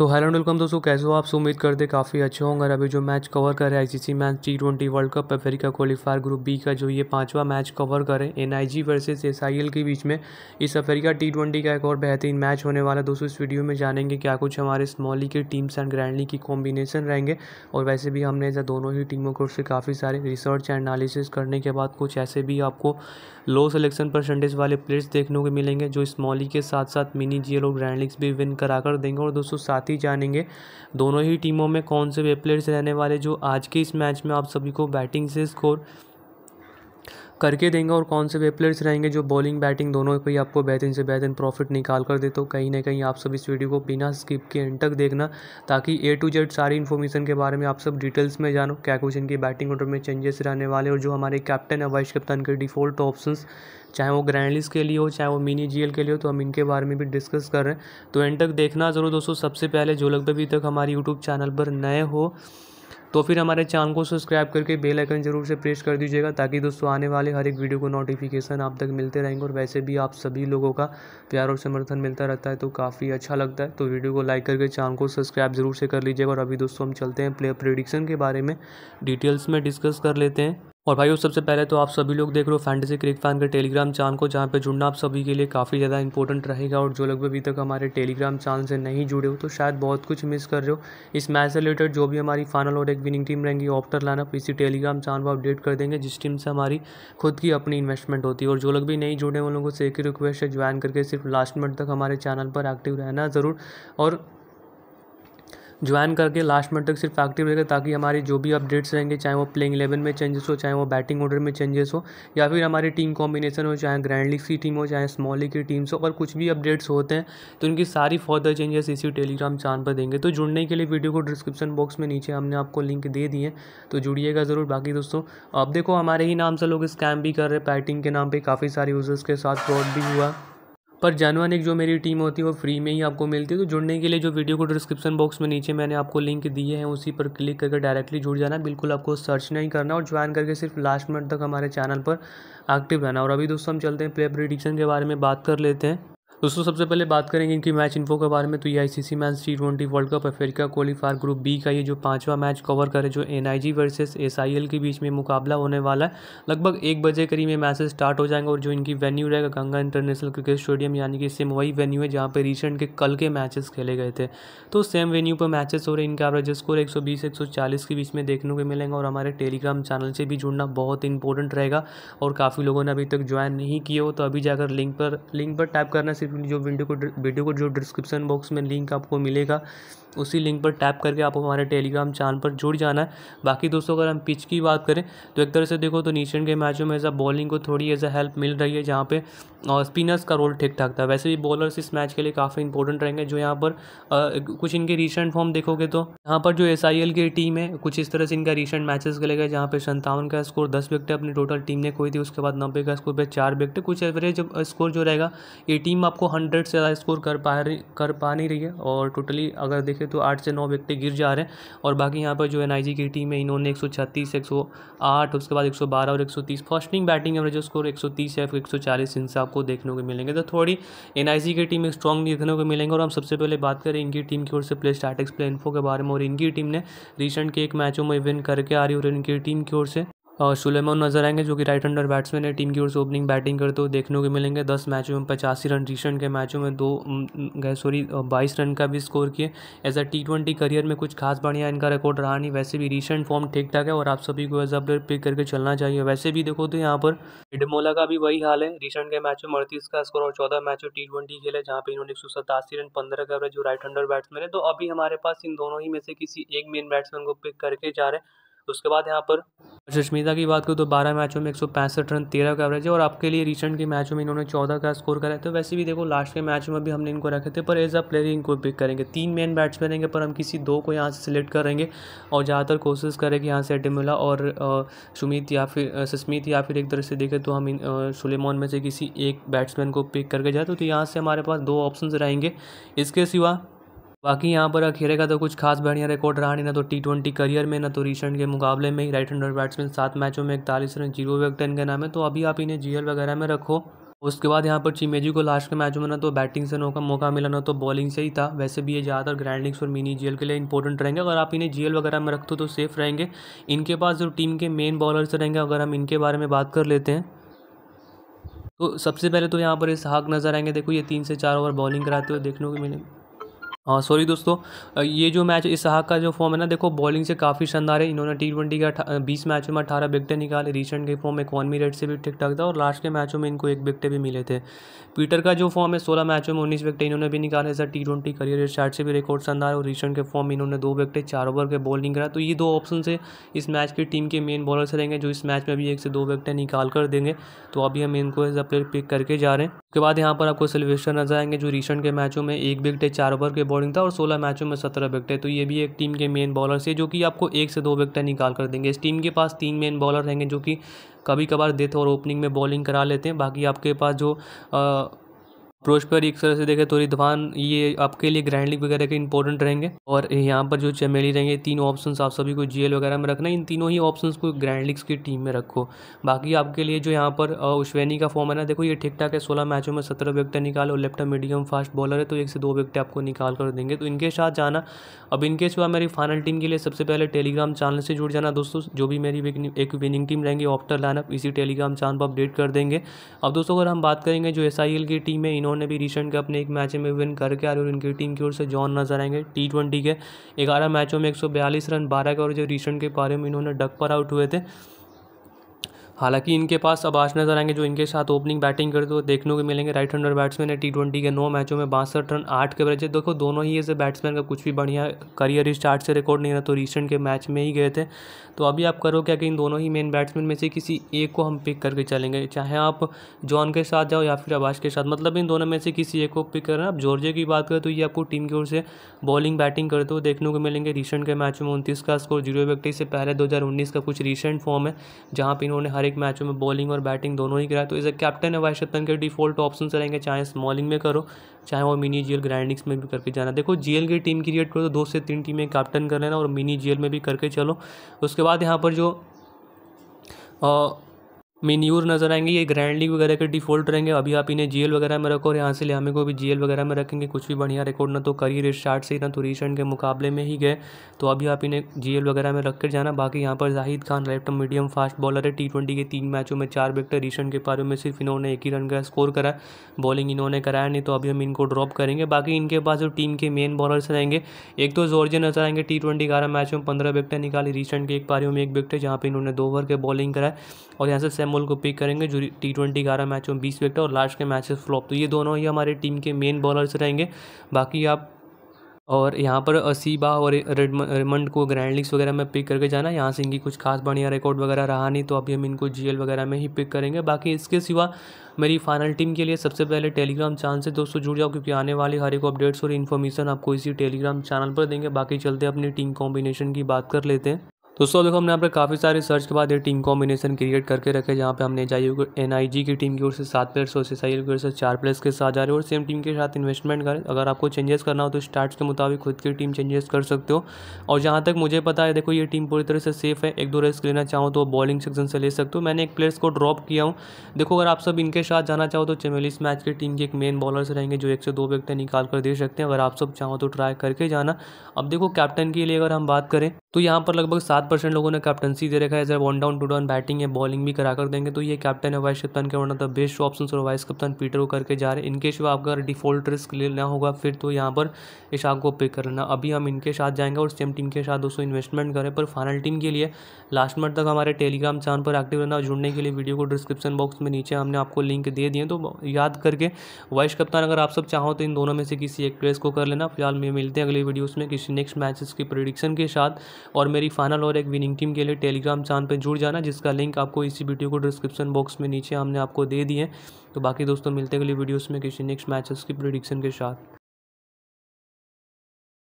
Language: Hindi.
तो हेलो एंड वेलकम दोस्तों कैसे हो आप से उम्मीद करते काफ़ी अच्छे होंगे अभी जो मैच कवर कर रहे ICC match T twenty world cup Africa qualifier group B का जो ये पांचवा मैच कवर करें N I G versus S I L के बीच में इस अफ्रीका टी ट्वेंटी का एक और बेहतरीन मैच होने वाला दोस्तों इस वीडियो में जानेंगे क्या कुछ हमारे स्मॉली की टीम्स एंड ग्रैंडली की कॉम्बिनेशन रहेंगे और वैसे भी हमने ऐसा दोनों ही टीमों को से काफ़ी सारे रिसर्च एंड एनालिसिस करने के बाद कुछ ऐसे भी आपको लो सेलेक्शन परसेंटेज वाले प्लेयर्स देखने को मिलेंगे जो स्मॉली के साथ साथ मिनी जी और ग्रैंडलिक्स भी विन करा कर देंगे और दोस्तों साथ ही जानेंगे दोनों ही टीमों में कौन से वे प्लेयर्स रहने वाले जो आज के इस मैच में आप सभी को बैटिंग से स्कोर करके देंगे और कौन से वे प्लेयर्स रहेंगे जो बॉलिंग बैटिंग दोनों ही आपको बेहतरीन से बेहतरीन प्रॉफिट निकाल कर दे तो कहीं ना कहीं आप सब इस वीडियो को बिना स्किप के एंड तक देखना ताकि ए टू जेड सारी इन्फॉर्मेशन के बारे में आप सब डिटेल्स में जानो क्या कुछ इनकी बैटिंग ऑर्डर में चेंजेस रहने वाले और जो हमारे कैप्टन है वाइस कप्तान के डिफ़ॉल्ट ऑप्शन चाहे वो ग्रैंडलिस के लिए हो चाहे वो मिनी जी के लिए हो तो हम इनके बारे में भी डिस्कस कर रहे हैं तो एंड तक देखना ज़रूर दोस्तों सबसे पहले जो लगभग अभी तक हमारे यूट्यूब चैनल पर नए हो तो फिर हमारे चैनल को सब्सक्राइब करके बेल आइकन जरूर से प्रेस कर दीजिएगा ताकि दोस्तों आने वाले हर एक वीडियो को नोटिफिकेशन आप तक मिलते रहेंगे और वैसे भी आप सभी लोगों का प्यार और समर्थन मिलता रहता है तो काफ़ी अच्छा लगता है तो वीडियो को लाइक करके चैनल को सब्सक्राइब जरूर से कर लीजिएगा और अभी दोस्तों हम चलते हैं प्ले प्रिडिक्शन के बारे में डिटेल्स में डिस्कस कर लेते हैं और भाई सबसे पहले तो आप सभी लोग देख रहे हो फैंटेसी क्रिक फैन के टेलीग्राम चैनल को जहाँ पे जुड़ना आप सभी के लिए काफ़ी ज़्यादा इंपॉर्टेंट रहेगा और जो लोग अभी तक हमारे टेलीग्राम चैनल से नहीं जुड़े हो तो शायद बहुत कुछ मिस कर रहे हो इस मैच से रिलेटेड जो भी हमारी फाइनल और एक विनिंग टीम रहेंगी ऑप्टर लाइनअप तो इसी टेलीग्राम चैनल पर अपडेट कर देंगे जिस टीम से हमारी खुद की अपनी इन्वेस्टमेंट होती है और जो लोग भी नहीं जुड़े उन लोगों से एक ही रिक्वेस्ट है ज्वाइन करके सिर्फ लास्ट मिनट तक हमारे चैनल पर एक्टिव रहना ज़रूर और ज्वाइन करके लास्ट मिनट तक सिर्फ एक्टिव रहेगा ताकि हमारी जो भी अपडेट्स रहेंगे चाहे वो प्लेइंग इलेवन में चेंजेस हो चाहे वो बैटिंग ऑर्डर में चेंजेस हो या फिर हमारी टीम कॉम्बिनेशन हो चाहे ग्रैंड लीग की टीम हो चाहे स्मॉल लीग की टीम्स हो और कुछ भी अपडेट्स होते हैं तो उनकी सारी फर्दर चेंजेस इसी टेलीग्राम चैनल पर देंगे तो जुड़ने के लिए वीडियो को डिस्क्रिप्शन बॉक्स में नीचे हमने आपको लिंक दे दिए तो जुड़िएगा ज़रूर बाकी दोस्तों अब देखो हमारे ही नाम से लोग स्कैम भी कर रहे हैं पैटिंग के नाम पर काफ़ी सारे यूज़र्स के साथ फ्रॉड भी हुआ पर जानवान एक जो मेरी टीम होती है वो फ्री में ही आपको मिलती है तो जुड़ने के लिए जो वीडियो को डिस्क्रिप्शन बॉक्स में नीचे मैंने आपको लिंक दिए हैं उसी पर क्लिक करके डायरेक्टली जुड़ जाना बिल्कुल आपको सर्च नहीं करना और ज्वाइन करके सिर्फ लास्ट मिनट तक हमारे चैनल पर एक्टिव रहना और अभी दोस्तों हम चलते हैं प्ले प्रिडिक्शन के बारे में बात कर लेते हैं दोस्तों सबसे पहले बात करेंगे इनकी मैच इन्फो के बारे में तो ये ICC match T twenty world cup Africa qualifier group B का ये जो पाँचवा मैच कवर करे जो NIG G versus S I L के बीच में मुकाबला होने वाला है लगभग एक बजे करीब ये मैचेस स्टार्ट हो जाएंगे और जो इनकी वेन्यू रहेगा गंगा इंटरनेशनल क्रिकेट स्टेडियम यानी कि सेम वही वेन्यू है जहाँ पर रिसेंट के कल के मैचेस खेले गए थे तो सेम वेन्यू पर मैचेस हो रहे हैं इनका एवरेज स्कोर एक सौ बीस एक सौ चालीस के बीच में देखने को मिलेंगे और हमारे टेलीग्राम चैनल से भी जुड़ना बहुत इंपॉर्टेंट रहेगा और काफ़ी लोगों ने अभी तक ज्वाइन नहीं किए हो तो अभी जाकर लिंक पर लिंक पर टाइप करना सिर्फ जो वीडियो को वीडियो को जो डिस्क्रिप्शन बॉक्स में लिंक आपको मिलेगा उसी लिंक पर टैप करके आप हमारे टेलीग्राम चैनल पर जुड़ जाना है बाकी दोस्तों अगर हम पिच की बात करें तो एक तरह से देखो तो नीचे के मैचों में ऐसा बॉलिंग को थोड़ी ऐसा हेल्प मिल रही है जहाँ पे और स्पिनर्स का रोल ठीक ठाक था वैसे भी बॉलर्स इस मैच के लिए काफ़ी इंपॉर्टेंट रहेंगे जो यहाँ पर आ, कुछ इनके रिसेंट फॉर्म देखोगे तो यहाँ पर जो एस की टीम है कुछ इस तरह से इनका रिसेंट मैचेस खेले गए जहाँ पे संतावन का स्कोर दस विकेट अपनी टोटल टीम ने खोई थी उसके बाद नब्बे का स्कोर पर चार विकेट कुछ एवरेज स्कोर जो रहेगा ये टीम आपको हंड्रेड से ज़्यादा स्कोर कर पा रही कर पा नहीं रही है और टोटली अगर देखें देखें तो आठ से नौ विकटें गिर जा रहे हैं और बाकी यहाँ पर जो एन की टीम है इन्होंने एक सौ छत्तीस एक सौ आठ उसके बाद एक सौ बारह और एक सौ तीस फर्स्टिंग बैटिंग एवरेज स्कोर एक सौ तीस एक सौ चालीस इनसे आपको देखने को मिलेंगे तो थोड़ी एन की टीम स्ट्रॉन्ग देखने को मिलेंगे और हम सबसे पहले बात करें इनकी टीम की ओर से प्ले स्टार्टिक्स प्ले इन्फो के बारे में और इनकी टीम ने रिसेंट के एक मैचों में विन करके आ रही और इनकी टीम की ओर से सुलेमान नजर आएंगे जो कि राइट हंडर बैट्समैन है टीम की ओर से ओपनिंग बैटिंग करते हुए देखने को मिलेंगे दस मैचों में पचासी रन रिसेंट के मैचों में दो गए सॉरी बाईस रन का भी स्कोर किए as a T twenty career में कुछ खास बढ़िया इनका रिकॉर्ड रहा नहीं वैसे भी रिसेंट फॉर्म ठीक ठाक है और आप सभी को एज अ पिक करके चलना चाहिए वैसे भी देखो तो यहाँ पर इडमोला का भी वही हाल है रिसेंट के मैचों में अड़तीस का स्कोर और चौदह मैचों टी ट्वेंटी खेले जहाँ पे इन्होंने एक सौ सतासी रन पंद्रह का जो राइट हंडर बैट्समैन है तो अभी हमारे पास इन दोनों ही में से किसी एक मेन बैट्समैन को पिक करके जा रहे हैं उसके बाद यहाँ पर जशमीदा की बात करूँ तो 12 मैचों में एक रन 13 का एवरेज है और आपके लिए रिसेंट के मैचों में इन्होंने 14 का स्कोर कराया तो वैसे भी देखो लास्ट के मैच में भी हमने इनको रखे थे पर एज अ प्लेयर इनको पिक करेंगे तीन मेन बैट्समैन रहेंगे पर हम किसी दो को यहाँ से सिलेक्ट करेंगे और ज़्यादातर कोशिश करेंगे यहाँ से डिमुला और सुमित या फिर सुस्मित या फिर एक तरह से देखें तो हम इन सुलेमान में से किसी एक बैट्समैन को पिक करके जाए तो यहाँ से हमारे पास दो ऑप्शन रहेंगे इसके सिवा बाकी यहाँ पर अखेरे का तो कुछ खास बढ़िया रिकॉर्ड रहा नहीं ना तो टी ट्वेंटी करियर में ना तो रिसेंट के मुकाबले में ही राइट हंडर बैट्समैन सात मैचों में इकतालीस रन जीरो टेन के नाम है तो अभी आप इन्हें जीएल वगैरह में रखो उसके बाद यहाँ पर चिमेजी को लास्ट के मैचों में ना तो बैटिंग से नौका मौका मिला ना तो बॉलिंग से ही था वैसे भी ये ज़्यादातर ग्रैंडिंग्स और मिनी जीएल के लिए इंपॉर्टेंट रहेंगे अगर आप इन्हें जीएल वगैरह में रखते तो सेफ रहेंगे इनके पास जो टीम के मेन बॉलर्स रहेंगे अगर हम इनके बारे में बात कर लेते हैं तो सबसे पहले तो यहाँ पर इस हाक नज़र आएंगे देखो ये तीन से चार ओवर बॉलिंग कराते हुए देखने को मिलेंगे हाँ सॉरी दोस्तों ये जो मैच इसहाक का जो फॉर्म है ना देखो बॉलिंग से काफ़ी शानदार है इन्होंने टी ट्वेंटी का बीस मैचों में अठारह विकटें निकाले रिसेंट के फॉर्म इकॉनमी रेट से भी ठीक ठाक था और लास्ट के मैचों में इनको एक विकटें भी मिले थे पीटर का जो फॉर्म है सोलह मैचों में उन्नीस विकटें इन्होंने भी निकाले sir T twenty career start से भी रिकॉर्ड शानदार और रिसेंट के फॉर्म इन्होंने दो विकटें चार ओवर के बॉलिंग करा तो ये दो ऑप्शन से इस मैच की टीम के मेन बॉलर से रहेंगे जो इस मैच में भी एक से दो विकटें निकाल कर देंगे तो अभी हम इनको एज अ प्लेयर पिक करके जा रहे हैं उसके बाद यहाँ पर आपको सिल्वेस्टर नजर आएंगे जो रिसेंट के मैचों में एक विकटें चार ओवर के बॉलिंग था और सोलह मैचों में सत्रह है तो ये भी एक टीम के मेन बॉलर से जो कि आपको एक से दो विकटें निकाल कर देंगे इस टीम के पास तीन मेन बॉलर रहेंगे जो कि कभी कभार देते और ओपनिंग में बॉलिंग करा लेते हैं बाकी आपके पास जो आ, प्रोस्पर एक तरह से देखें तो रिधवान ये आपके लिए ग्रैंड लीग वगैरह के इंपॉर्टेंट रहेंगे और यहाँ पर जो चमेली रहेंगे तीन ऑप्शन आप सभी को जीएल वगैरह में रखना इन तीनों ही ऑप्शन को ग्रैंड लीग्स की टीम में रखो बाकी आपके लिए जो यहाँ पर उश्वेनी का फॉर्म है ना देखो ये ठीक ठाक है सोलह मैचों में सत्रह विकेटें निकालो लेफ्ट मीडियम फास्ट बॉलर है तो एक से दो व्यक्ति आपको निकाल कर देंगे तो इनके साथ जाना अब इनके सिवा मेरी फाइनल टीम के लिए सबसे पहले टेलीग्राम चैनल से जुड़ जाना दोस्तों जो भी मेरी एक विनिंग टीम रहेंगी ऑप्टर लाइनअप इसी टेलीग्राम चैनल पर अपडेट कर देंगे अब दोस्तों अगर हम बात करेंगे जो एस की टीम है इन्होंने इन्होंने भी रिसेंट के अपने एक मैच में विन करके आ आए और इनकी टीम की ओर से जॉन नजर आएंगे टी ट्वेंटी के ग्यारह मैचों में एक सौ बयालीस रन बारह के और जो रिसेंट के पारे में इन्होंने डक पर आउट हुए थे हालांकि इनके पास अब आज नजर आएंगे जो इनके साथ ओपनिंग बैटिंग करते हुए देखने को मिलेंगे राइट हंडर बैट्समैन है टी ट्वेंटी के नौ मैचों में बासठ रन आठ के बजे देखो दोनों ही ऐसे बैट्समैन का कुछ भी बढ़िया करियर स्टार्ट से रिकॉर्ड नहीं रहा तो रिसेंट के मैच में ही गए थे तो अभी आप करो क्या कि इन दोनों ही मेन बैट्समैन में से किसी एक को हम पिक करके चलेंगे चाहे आप जॉन के साथ जाओ या फिर आबाश के साथ मतलब इन दोनों में से किसी एक को पिक कर रहे हैं आप जॉर्जिया की बात करें तो ये आपको टीम की ओर से बॉलिंग बैटिंग करते हुए देखने को मिलेंगे रिसेंट के मैच में उनतीस का स्कोर जीरो इकतीस से पहले दो का कुछ रिसेंट फॉर्म है जहाँ पर इन्होंने हर एक मैचों में बॉलिंग और बैटिंग दोनों ही कराए तो इसे कैप्टन है वाइस कैप्टन के डिफॉल्ट ऑप्शन रहेंगे चाहे स्मॉलिंग में करो चाहे वो मिनी जीएल ग्राइंडिंग्स में भी करके जाना देखो जीएल की टीम क्रिएट करो तो दो से तीन टीमें कैप्टन कर लेना और मिनी जीएल में भी करके चलो उसके बाद यहाँ पर जो मीन्यूर नज़र आएंगे ये ग्रैंड लीग वगैरह के डिफ़ॉल्ट रहेंगे अभी आप इन्हें जीएल वगैरह में रखो और यहाँ से लियामे को भी जीएल वगैरह में रखेंगे कुछ भी बढ़िया रिकॉर्ड ना तो करियर शार्ट से ना तो रिसेंट के मुकाबले में ही गए तो अभी आप इन्हें जीएल वगैरह में रख कर जाना बाकी यहाँ पर Zahid Khan left medium fast bowler है टी के तीन मैचों में चार विकेट रिसेंट के पारों में सिर्फ इन्होंने एक ही रन का स्कोर करा बॉलिंग इन्होंने कराया नहीं तो अभी हम इनको ड्रॉप करेंगे बाकी इनके पास जो टीम के मेन बॉलर्स रहेंगे एक तो जोर्जे नजर आएंगे टी ट्वेंटी ग्यारह मैचों में पंद्रह विकटें निकाली रिसेंट के एक पारियों में एक विकेट है जहाँ पर इन्होंने दो ओवर के बॉलिंग कराए और यहाँ से इस्तानबुल को पिक करेंगे जो टी ट्वेंटी ग्यारह मैचों में बीस विकेट और लास्ट के मैचेस फ्लॉप तो ये दोनों ही हमारे टीम के मेन बॉलर्स रहेंगे बाकी आप और यहाँ पर असीबा और रेडमंड को ग्रैंड लीग्स वगैरह में पिक करके जाना यहाँ से इनकी कुछ खास बढ़िया रिकॉर्ड वगैरह रहा नहीं तो अभी हम इनको जीएल वगैरह में ही पिक करेंगे बाकी इसके सिवा मेरी फाइनल टीम के लिए सबसे पहले टेलीग्राम चैनल से दोस्तों जुड़ जाओ क्योंकि आने वाली हर एक अपडेट्स और इन्फॉर्मेशन आपको इसी टेलीग्राम चैनल पर देंगे बाकी चलते अपनी टीम कॉम्बिनेशन की बात कर लेते हैं दोस्तों देखो हमने यहाँ पर काफ़ी सारे सर्च के बाद ये टीम कॉम्बिनेशन क्रिएट करके रखे जहाँ पे हमने जाइए एन की टीम की ओर से सात प्लेयर्स और सीसाई की ओर से चार प्लेयर्स के साथ जा रहे हो और सेम टीम के साथ इन्वेस्टमेंट करें अगर आपको चेंजेस करना हो तो स्टार्ट के मुताबिक खुद की टीम चेंजेस कर सकते हो और जहाँ तक मुझे पता है देखो ये टीम पूरी तरह से सेफ है एक दो रेस्क लेना चाहो तो बॉलिंग सेक्शन से ले सकते हो मैंने एक प्लेयर्स को ड्रॉप किया हूँ देखो अगर आप सब इनके साथ जाना चाहो तो चमेलिस मैच की टीम के एक मेन बॉलर्स रहेंगे जो एक से दो विकटें निकाल कर दे सकते हैं अगर आप सब चाहो तो ट्राई करके जाना अब देखो कैप्टन के लिए अगर हम बात करें तो यहाँ पर लगभग सात परसेंट लोगों ने कैप्टनसी दे रखा है जब one down two down batting है बॉलिंग भी करा कर देंगे तो ये कैप्टन है वाइस कप्तान के ऑफ द बेस्ट ऑप्शन और वाइस कप्तान पीटर को करके जा रहे हैं इनके सिवा आपका डिफॉल्ट रिस्क लेना होगा फिर तो यहाँ पर इशाक को पिक करना अभी हम इनके साथ जाएंगे और सेम टीम के साथ दोस्तों इन्वेस्टमेंट करें पर फाइनल टीम के लिए लास्ट मंथ तक हमारे टेलीग्राम चैनल पर एक्टिव रहना जुड़ने के लिए वीडियो को डिस्क्रिप्शन बॉक्स में नीचे हमने आपको लिंक दे दिए तो याद करके वाइस कप्तान अगर आप सब चाहो तो इन दोनों में से किसी एक प्लेस को कर लेना फिलहाल मैं मिलते हैं अगले वीडियोज़ में किसी नेक्स्ट मैचेस की प्रोडिक्शन के साथ और मेरी फाइनल और एक विनिंग टीम के लिए टेलीग्राम चैनल पर जुड़ जाना जिसका लिंक आपको इसी वीडियो को डिस्क्रिप्शन बॉक्स में नीचे हमने आपको दे दिए तो बाकी दोस्तों मिलते अगले वीडियोस में किसी नेक्स्ट मैचेस की प्रोडिक्शन के साथ